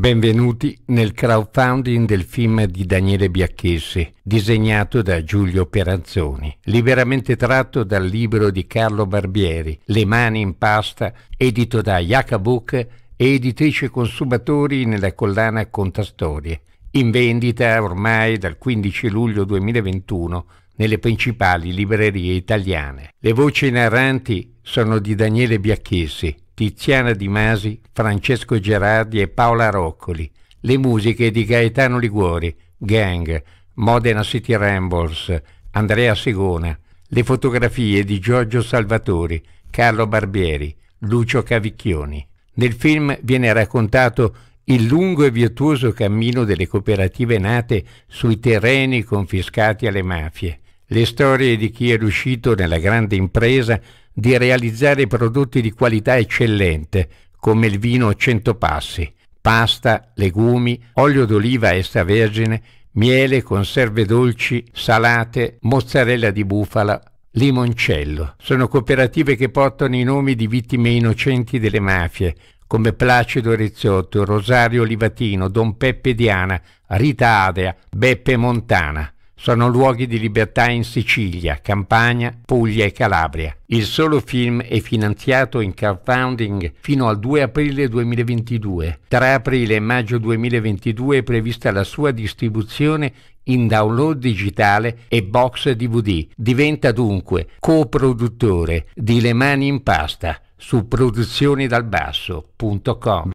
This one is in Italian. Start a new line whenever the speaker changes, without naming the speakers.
Benvenuti nel crowdfunding del film di Daniele Biacchesi, disegnato da Giulio Peranzoni, liberamente tratto dal libro di Carlo Barbieri, Le mani in pasta, edito da Jacabook e editrice Consumatori nella collana Contastorie, in vendita ormai dal 15 luglio 2021 nelle principali librerie italiane. Le voci narranti sono di Daniele Biacchesi, Tiziana Di Masi, Francesco Gerardi e Paola Roccoli. Le musiche di Gaetano Liguori, Gang, Modena City Rambles, Andrea Segona. Le fotografie di Giorgio Salvatori, Carlo Barbieri, Lucio Cavicchioni. Nel film viene raccontato il lungo e virtuoso cammino delle cooperative nate sui terreni confiscati alle mafie, le storie di chi è riuscito nella grande impresa di realizzare prodotti di qualità eccellente, come il vino 100 passi, pasta, legumi, olio d'oliva extravergine, miele, conserve dolci, salate, mozzarella di bufala, limoncello. Sono cooperative che portano i nomi di vittime innocenti delle mafie, come Placido Rizzotto, Rosario Livatino, Don Peppe Diana, Rita Adea, Beppe Montana sono luoghi di libertà in Sicilia, Campania, Puglia e Calabria. Il solo film è finanziato in crowdfunding fino al 2 aprile 2022. Tra aprile e maggio 2022 è prevista la sua distribuzione in download digitale e box DVD. Diventa dunque coproduttore di Le mani in pasta su produzionidalbasso.com.